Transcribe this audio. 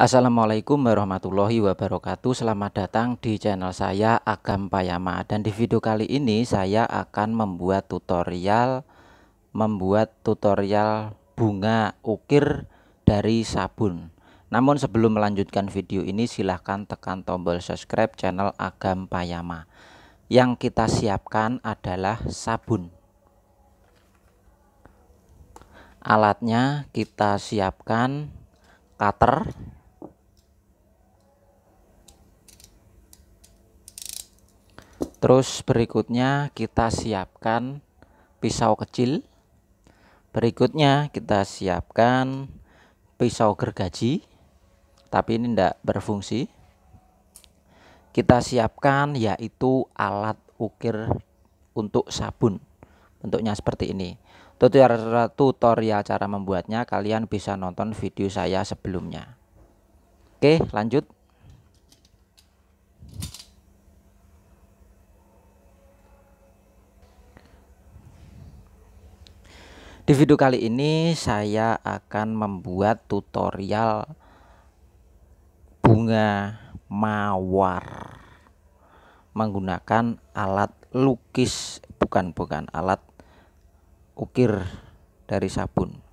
Assalamualaikum warahmatullahi wabarakatuh Selamat datang di channel saya Agam Payama Dan di video kali ini saya akan membuat tutorial Membuat tutorial bunga ukir dari sabun Namun sebelum melanjutkan video ini silahkan tekan tombol subscribe channel Agam Payama Yang kita siapkan adalah sabun Alatnya kita siapkan cutter Terus berikutnya kita siapkan pisau kecil. Berikutnya kita siapkan pisau gergaji. Tapi ini tidak berfungsi. Kita siapkan yaitu alat ukir untuk sabun. Bentuknya seperti ini. Tutorial, tutorial cara membuatnya kalian bisa nonton video saya sebelumnya. Oke, lanjut. Di video kali ini saya akan membuat tutorial bunga mawar menggunakan alat lukis bukan bukan alat ukir dari sabun.